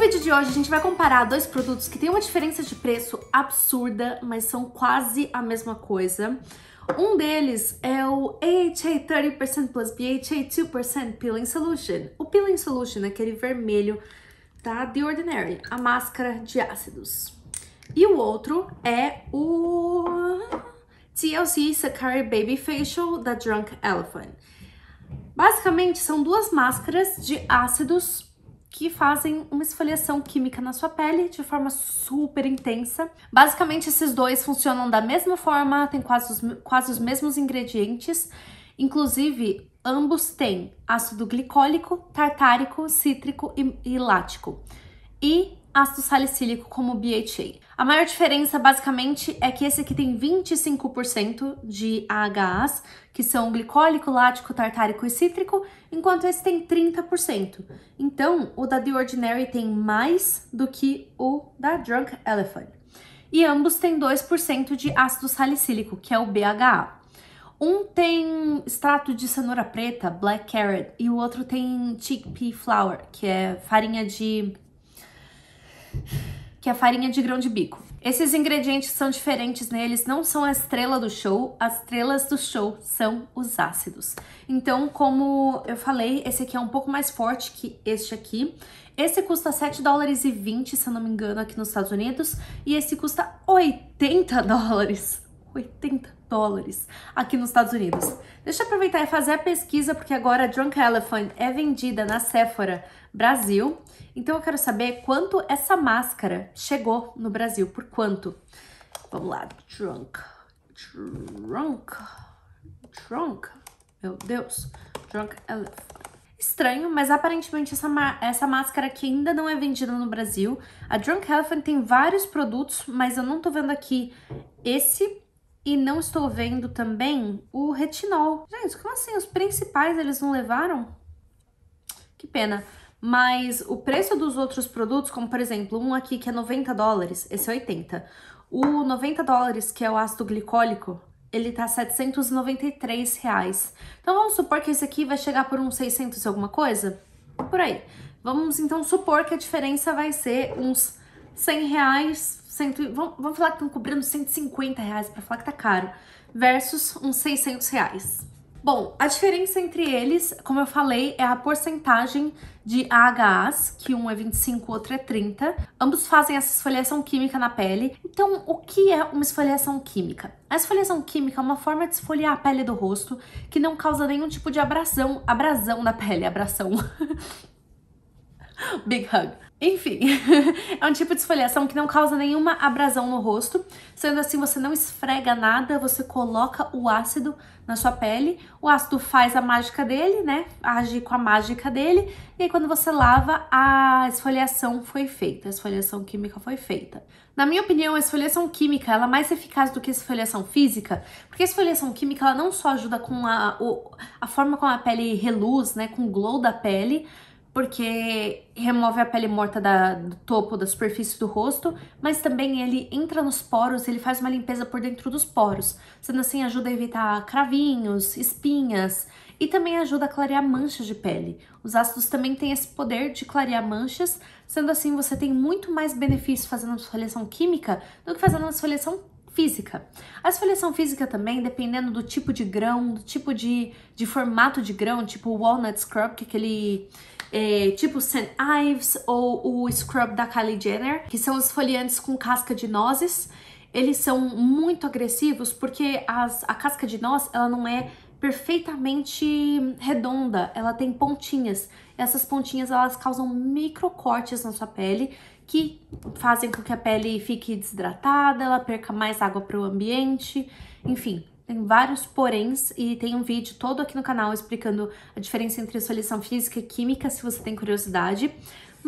No vídeo de hoje a gente vai comparar dois produtos que têm uma diferença de preço absurda, mas são quase a mesma coisa. Um deles é o AHA 30% plus BHA 2% Peeling Solution. O Peeling Solution é aquele vermelho da The Ordinary, a máscara de ácidos. E o outro é o TLC Sakari Baby Facial da Drunk Elephant. Basicamente, são duas máscaras de ácidos que fazem uma esfoliação química na sua pele de forma super intensa. Basicamente, esses dois funcionam da mesma forma, têm quase os, quase os mesmos ingredientes, inclusive ambos têm ácido glicólico, tartárico, cítrico e, e lático. E ácido salicílico como BHA. A maior diferença basicamente é que esse aqui tem 25% de AHAs, que são glicólico, lático, tartárico e cítrico, enquanto esse tem 30%. Então, o da The Ordinary tem mais do que o da Drunk Elephant. E ambos têm 2% de ácido salicílico, que é o BHA. Um tem extrato de cenoura preta, black carrot, e o outro tem chickpea flour, que é farinha de que é farinha de grão de bico. Esses ingredientes são diferentes neles, não são a estrela do show, as estrelas do show são os ácidos. Então, como eu falei, esse aqui é um pouco mais forte que este aqui. Esse custa 7 dólares e 20, se eu não me engano, aqui nos Estados Unidos, e esse custa 80 dólares. 80 dólares aqui nos Estados Unidos. Deixa eu aproveitar e fazer a pesquisa, porque agora a Drunk Elephant é vendida na Sephora Brasil. Então eu quero saber quanto essa máscara chegou no Brasil, por quanto. Vamos lá, Drunk, Drunk, Drunk, meu Deus, Drunk Elephant. Estranho, mas aparentemente essa, essa máscara aqui ainda não é vendida no Brasil. A Drunk Elephant tem vários produtos, mas eu não tô vendo aqui esse e não estou vendo também o retinol. Gente, como assim? Os principais eles não levaram? Que pena. Mas o preço dos outros produtos, como por exemplo, um aqui que é 90 dólares, esse é 80. O 90 dólares, que é o ácido glicólico, ele tá 793 reais. Então vamos supor que esse aqui vai chegar por uns 600 e alguma coisa? Por aí. Vamos então supor que a diferença vai ser uns 100 reais, cento, vamos, vamos falar que estão cobrando 150 reais para falar que tá caro, versus uns 600 reais. Bom, a diferença entre eles, como eu falei, é a porcentagem de AHAs, que um é 25, o outro é 30. Ambos fazem essa esfoliação química na pele. Então, o que é uma esfoliação química? A esfoliação química é uma forma de esfoliar a pele do rosto que não causa nenhum tipo de abrasão, abrasão na pele, abração, Big hug. Enfim, é um tipo de esfoliação que não causa nenhuma abrasão no rosto. Sendo assim, você não esfrega nada, você coloca o ácido na sua pele. O ácido faz a mágica dele, né? Age com a mágica dele. E aí, quando você lava, a esfoliação foi feita. A esfoliação química foi feita. Na minha opinião, a esfoliação química ela é mais eficaz do que a esfoliação física, porque a esfoliação química ela não só ajuda com a, a forma como a pele reluz, né? Com o glow da pele porque remove a pele morta da, do topo, da superfície do rosto, mas também ele entra nos poros, ele faz uma limpeza por dentro dos poros, sendo assim ajuda a evitar cravinhos, espinhas e também ajuda a clarear manchas de pele. Os ácidos também têm esse poder de clarear manchas, sendo assim você tem muito mais benefício fazendo uma esfoliação química do que fazendo uma esfoliação física. A esfoliação física também, dependendo do tipo de grão, do tipo de, de formato de grão, tipo o walnut scrub, que é aquele é, tipo St. Ives ou o scrub da Kylie Jenner, que são esfoliantes com casca de nozes. Eles são muito agressivos porque as, a casca de noz ela não é perfeitamente redonda, ela tem pontinhas essas pontinhas elas causam microcortes na sua pele que fazem com que a pele fique desidratada, ela perca mais água para o ambiente, enfim, tem vários poréns e tem um vídeo todo aqui no canal explicando a diferença entre a solução física e química, se você tem curiosidade.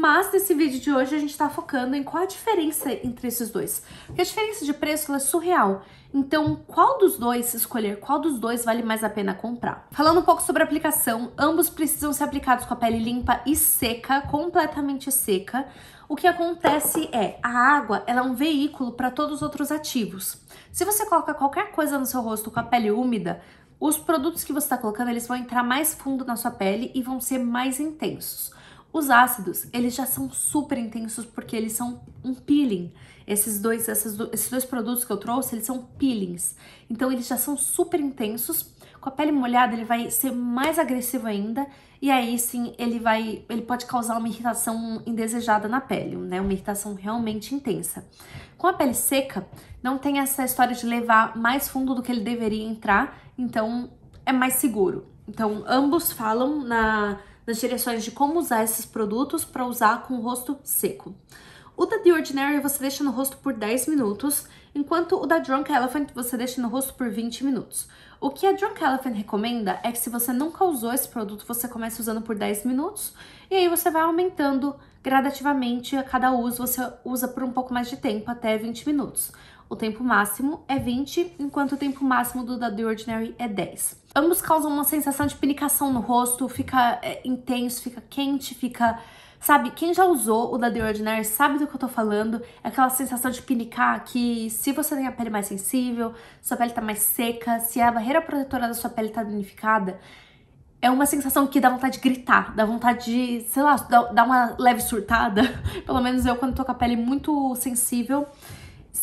Mas nesse vídeo de hoje a gente tá focando em qual a diferença entre esses dois. Porque a diferença de preço é surreal. Então, qual dos dois escolher, qual dos dois vale mais a pena comprar? Falando um pouco sobre a aplicação, ambos precisam ser aplicados com a pele limpa e seca, completamente seca. O que acontece é, a água, ela é um veículo para todos os outros ativos. Se você coloca qualquer coisa no seu rosto com a pele úmida, os produtos que você está colocando, eles vão entrar mais fundo na sua pele e vão ser mais intensos. Os ácidos, eles já são super intensos porque eles são um peeling. Esses dois, esses, esses dois produtos que eu trouxe, eles são peelings. Então eles já são super intensos. Com a pele molhada, ele vai ser mais agressivo ainda. E aí sim, ele vai, ele pode causar uma irritação indesejada na pele, né? Uma irritação realmente intensa. Com a pele seca, não tem essa história de levar mais fundo do que ele deveria entrar, então é mais seguro. Então, ambos falam na nas direções de como usar esses produtos para usar com o rosto seco. O da The Ordinary você deixa no rosto por 10 minutos, enquanto o da Drunk Elephant você deixa no rosto por 20 minutos. O que a Drunk Elephant recomenda é que se você nunca usou esse produto, você comece usando por 10 minutos, e aí você vai aumentando gradativamente a cada uso, você usa por um pouco mais de tempo, até 20 minutos. O tempo máximo é 20, enquanto o tempo máximo do da The Ordinary é 10. Ambos causam uma sensação de pinicação no rosto, fica é, intenso, fica quente, fica. Sabe, quem já usou o da The Ordinary sabe do que eu tô falando. É aquela sensação de pinicar que se você tem a pele mais sensível, sua pele tá mais seca, se é a barreira protetora da sua pele tá danificada, é uma sensação que dá vontade de gritar, dá vontade de, sei lá, dar uma leve surtada. Pelo menos eu, quando tô com a pele muito sensível,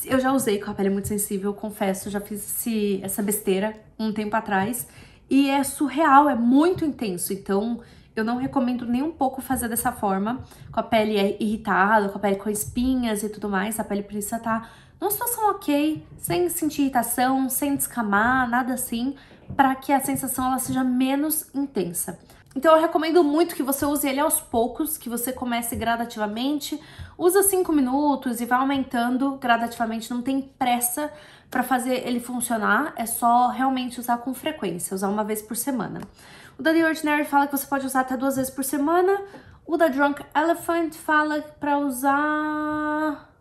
eu já usei com a pele é muito sensível, confesso, já fiz esse, essa besteira um tempo atrás. E é surreal, é muito intenso. Então, eu não recomendo nem um pouco fazer dessa forma, com a pele é, irritada, com a pele com espinhas e tudo mais. A pele precisa estar tá numa situação ok, sem sentir irritação, sem descamar, nada assim, para que a sensação ela seja menos intensa. Então eu recomendo muito que você use ele aos poucos, que você comece gradativamente, Usa cinco minutos e vai aumentando gradativamente, não tem pressa para fazer ele funcionar, é só realmente usar com frequência, usar uma vez por semana. O da The Ordinary fala que você pode usar até duas vezes por semana. O da Drunk Elephant fala para usar.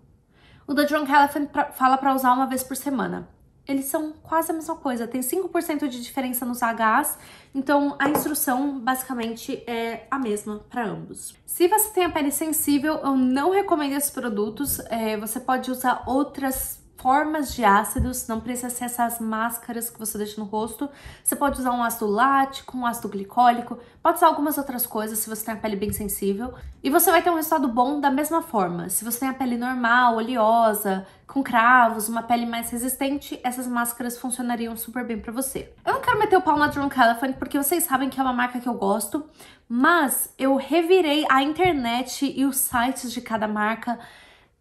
O da Drunk Elephant pra... fala para usar uma vez por semana eles são quase a mesma coisa, tem 5% de diferença nos Hs, então a instrução basicamente é a mesma para ambos. Se você tem a pele sensível, eu não recomendo esses produtos, é, você pode usar outras formas de ácidos, não precisa ser essas máscaras que você deixa no rosto. Você pode usar um ácido lático, um ácido glicólico, pode usar algumas outras coisas se você tem a pele bem sensível. E você vai ter um resultado bom da mesma forma. Se você tem a pele normal, oleosa, com cravos, uma pele mais resistente, essas máscaras funcionariam super bem para você. Eu não quero meter o pau na Drunk Elephant porque vocês sabem que é uma marca que eu gosto, mas eu revirei a internet e os sites de cada marca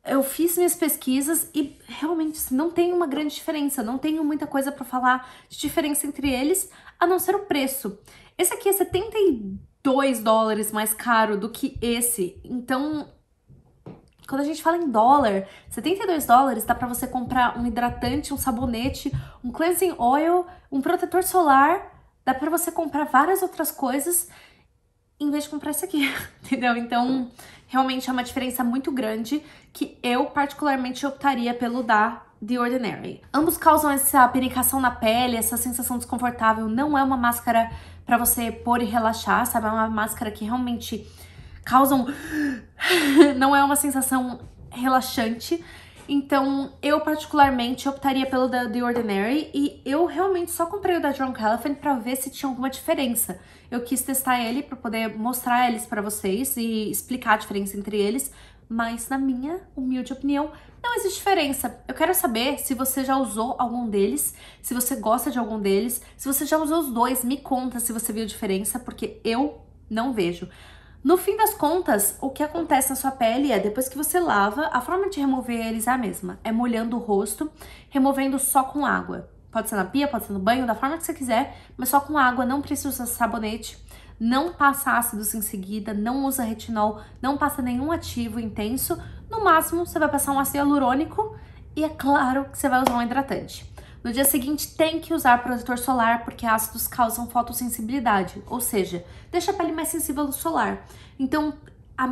eu fiz minhas pesquisas e realmente assim, não tem uma grande diferença, não tenho muita coisa para falar de diferença entre eles, a não ser o preço. Esse aqui é 72 dólares mais caro do que esse, então quando a gente fala em dólar, 72 dólares dá para você comprar um hidratante, um sabonete, um cleansing oil, um protetor solar, dá para você comprar várias outras coisas em vez de comprar esse aqui, entendeu? Então, realmente é uma diferença muito grande que eu particularmente optaria pelo da The Ordinary. Ambos causam essa penicação na pele, essa sensação desconfortável. Não é uma máscara para você pôr e relaxar, sabe? É uma máscara que realmente causam. não é uma sensação relaxante. Então, eu particularmente optaria pelo da The Ordinary e eu realmente só comprei o da Drunk Elephant para ver se tinha alguma diferença. Eu quis testar ele para poder mostrar eles para vocês e explicar a diferença entre eles, mas na minha humilde opinião, não existe diferença. Eu quero saber se você já usou algum deles, se você gosta de algum deles, se você já usou os dois, me conta se você viu diferença, porque eu não vejo. No fim das contas, o que acontece na sua pele é, depois que você lava, a forma de remover eles é a mesma. É molhando o rosto, removendo só com água. Pode ser na pia, pode ser no banho, da forma que você quiser, mas só com água, não precisa usar sabonete, não passa ácidos em seguida, não usa retinol, não passa nenhum ativo intenso. No máximo, você vai passar um ácido hialurônico e é claro que você vai usar um hidratante. No dia seguinte, tem que usar protetor solar porque ácidos causam fotossensibilidade, ou seja, deixa a pele mais sensível ao solar. Então, a,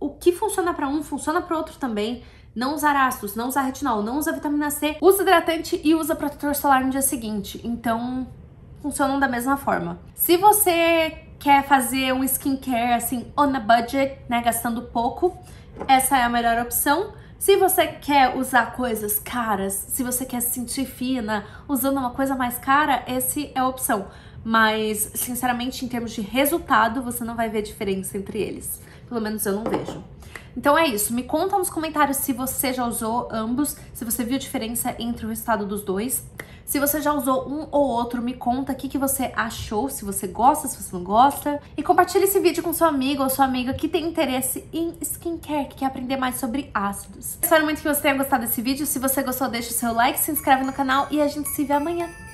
o que funciona para um, funciona para outro também. Não usar ácidos, não usar retinol, não usa vitamina C, usa hidratante e usa protetor solar no dia seguinte. Então, funcionam da mesma forma. Se você quer fazer um skincare assim on a budget, né, gastando pouco, essa é a melhor opção. Se você quer usar coisas caras, se você quer se sentir fina usando uma coisa mais cara, esse é a opção mas sinceramente, em termos de resultado, você não vai ver diferença entre eles. Pelo menos eu não vejo. Então é isso, me conta nos comentários se você já usou ambos, se você viu diferença entre o resultado dos dois. Se você já usou um ou outro, me conta o que, que você achou, se você gosta, se você não gosta. E compartilhe esse vídeo com seu amigo ou sua amiga que tem interesse em skincare, que quer aprender mais sobre ácidos. Espero muito que você tenha gostado desse vídeo. Se você gostou, deixa o seu like, se inscreve no canal e a gente se vê amanhã.